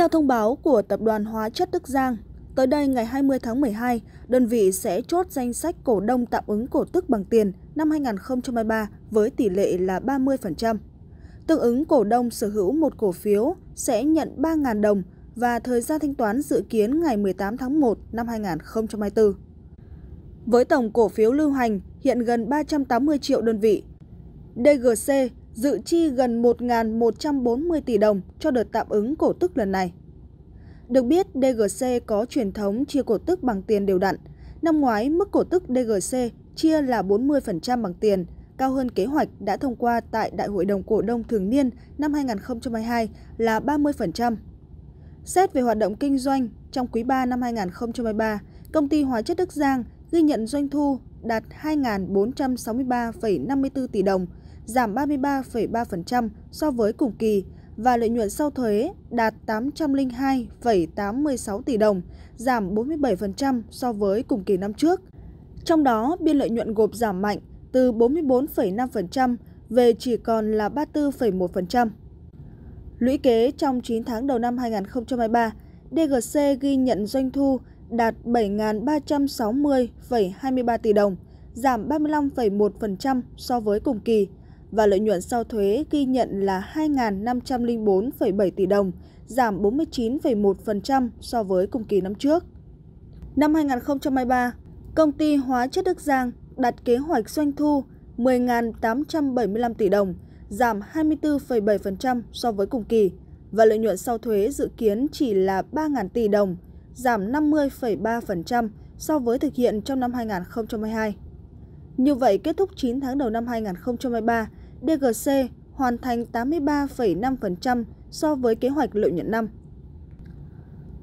Theo thông báo của Tập đoàn Hóa chất Đức Giang, tới đây ngày 20 tháng 12, đơn vị sẽ chốt danh sách cổ đông tạm ứng cổ tức bằng tiền năm 2023 với tỷ lệ là 30%. Tương ứng cổ đông sở hữu một cổ phiếu sẽ nhận 3.000 đồng và thời gian thanh toán dự kiến ngày 18 tháng 1 năm 2024. Với tổng cổ phiếu lưu hành hiện gần 380 triệu đơn vị, DGC dự chi gần 1.140 tỷ đồng cho đợt tạm ứng cổ tức lần này. Được biết, DGC có truyền thống chia cổ tức bằng tiền đều đặn. Năm ngoái, mức cổ tức DGC chia là 40% bằng tiền, cao hơn kế hoạch đã thông qua tại Đại hội đồng cổ đông thường niên năm 2022 là 30%. Xét về hoạt động kinh doanh, trong quý 3 năm 2023, công ty hóa chất Đức Giang ghi nhận doanh thu đạt 2.463,54 tỷ đồng, giảm 33,3% so với cùng kỳ và lợi nhuận sau thuế đạt 802,86 tỷ đồng, giảm 47% so với cùng kỳ năm trước. Trong đó, biên lợi nhuận gộp giảm mạnh từ 44,5% về chỉ còn là 34,1%. Lũy kế trong 9 tháng đầu năm 2023, DGC ghi nhận doanh thu đạt 7.360,23 tỷ đồng, giảm 35,1% so với cùng kỳ và lợi nhuận sau thuế ghi nhận là 2.504,7 tỷ đồng, giảm 49,1% so với cùng kỳ năm trước. Năm 2023, công ty hóa chất Đức Giang đặt kế hoạch doanh thu 10.875 tỷ đồng, giảm 24,7% so với cùng kỳ và lợi nhuận sau thuế dự kiến chỉ là 3.000 tỷ đồng, giảm 50,3% so với thực hiện trong năm 2022. Như vậy, kết thúc 9 tháng đầu năm 2023, DGC hoàn thành 83,5% so với kế hoạch lợi nhuận năm.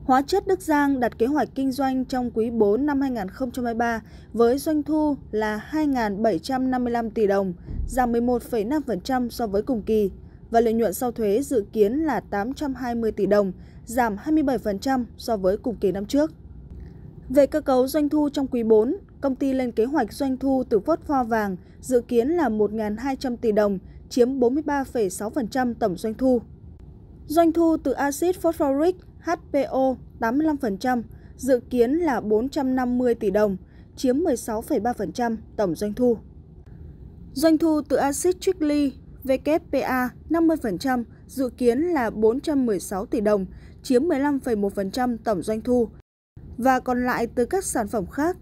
Hóa chất Đức Giang đặt kế hoạch kinh doanh trong quý 4 năm 2023 với doanh thu là 2.755 tỷ đồng, giảm 11,5% so với cùng kỳ và lợi nhuận sau thuế dự kiến là 820 tỷ đồng, giảm 27% so với cùng kỳ năm trước. Về cơ cấu doanh thu trong quý 4, công ty lên kế hoạch doanh thu từ phốt pho vàng dự kiến là 1.200 tỷ đồng, chiếm 43,6% tổng doanh thu. Doanh thu từ axit phosphoric HPO 85%, dự kiến là 450 tỷ đồng, chiếm 16,3% tổng doanh thu. Doanh thu từ axit trichli WPA 50%, dự kiến là 416 tỷ đồng, chiếm 15,1% tổng doanh thu và còn lại từ các sản phẩm khác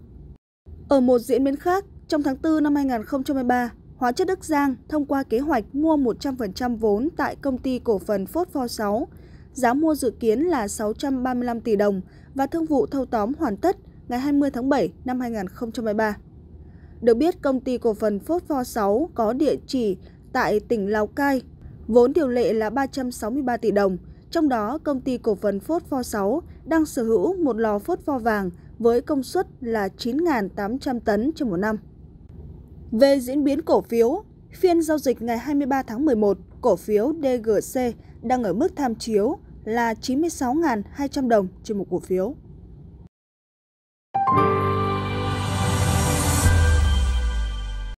ở một diễn biến khác, trong tháng 4 năm 2023, Hóa chất Đức Giang thông qua kế hoạch mua 100% vốn tại công ty cổ phần Phốt Pho 6. Giá mua dự kiến là 635 tỷ đồng và thương vụ thâu tóm hoàn tất ngày 20 tháng 7 năm 2023. Được biết, công ty cổ phần Phốt Pho 6 có địa chỉ tại tỉnh Lào Cai, vốn điều lệ là 363 tỷ đồng. Trong đó, công ty cổ phần Phốt Pho 6 đang sở hữu một lò phốt pho vàng với công suất là 9.800 tấn trong một năm. Về diễn biến cổ phiếu, phiên giao dịch ngày 23 tháng 11, cổ phiếu DGC đang ở mức tham chiếu là 96.200 đồng trên một cổ phiếu.